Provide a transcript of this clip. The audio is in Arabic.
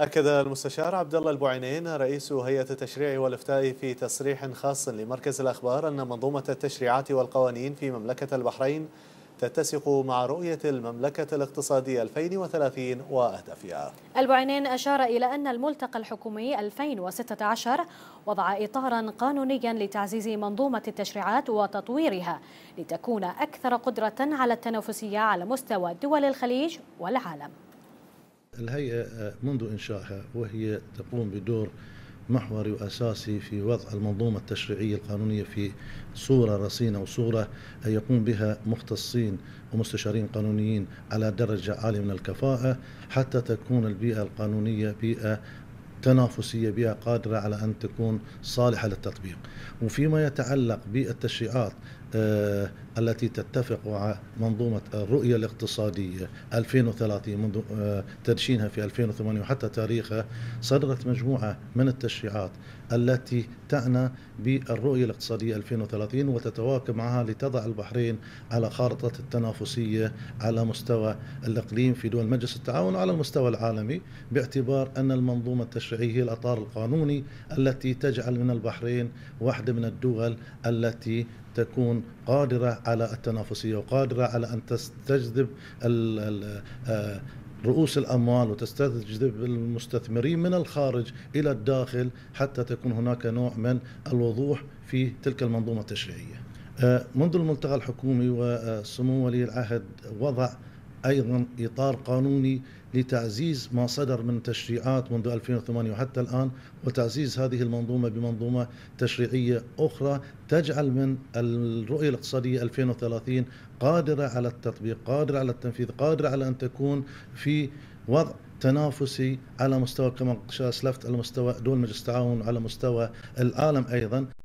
أكد المستشار عبد الله البعينين رئيس هيئة التشريع والإفتاء في تصريح خاص لمركز الأخبار أن منظومة التشريعات والقوانين في مملكة البحرين تتسق مع رؤية المملكة الاقتصادية 2030 وأهدافها البعينين أشار إلى أن الملتقى الحكومي 2016 وضع إطارا قانونيا لتعزيز منظومة التشريعات وتطويرها لتكون أكثر قدرة على التنافسية على مستوى دول الخليج والعالم الهيئة آه، منذ إنشائها وهي تقوم بدور محوري وأساسي في وضع المنظومة التشريعية القانونية في صورة رصينة وصورة آه، يقوم بها مختصين ومستشارين قانونيين على درجة عالية من الكفاءة حتى تكون البيئة القانونية بيئة تنافسيه بيئة قادره على ان تكون صالحه للتطبيق وفيما يتعلق بالتشريعات آه، التي تتفق مع منظومة الرؤية الاقتصادية 2030 منذ آه، تدشينها في 2008 وحتى تاريخها صدرت مجموعة من التشريعات التي تعنى بالرؤية الاقتصادية 2030 وتتواكب معها لتضع البحرين على خارطة التنافسية على مستوى الإقليم في دول مجلس التعاون وعلى المستوى العالمي باعتبار أن المنظومة التشريعية هي الأطار القانوني التي تجعل من البحرين واحدة من الدول التي تكون قادرة على التنافسية وقادرة على أن تستجذب آه، رؤوس الاموال وتستجذب المستثمرين من الخارج الى الداخل حتى تكون هناك نوع من الوضوح في تلك المنظومه التشريعيه. آه، منذ الملتقى الحكومي وسمو ولي العهد وضع ايضا اطار قانوني لتعزيز ما صدر من تشريعات منذ 2008 وحتى الان وتعزيز هذه المنظومه بمنظومه تشريعيه اخرى تجعل من الرؤيه الاقتصاديه 2030 قادره على التطبيق، قادره على التنفيذ، قادره على ان تكون في وضع تنافسي على مستوى كما اسلفت على مستوى دول مجلس التعاون على مستوى العالم ايضا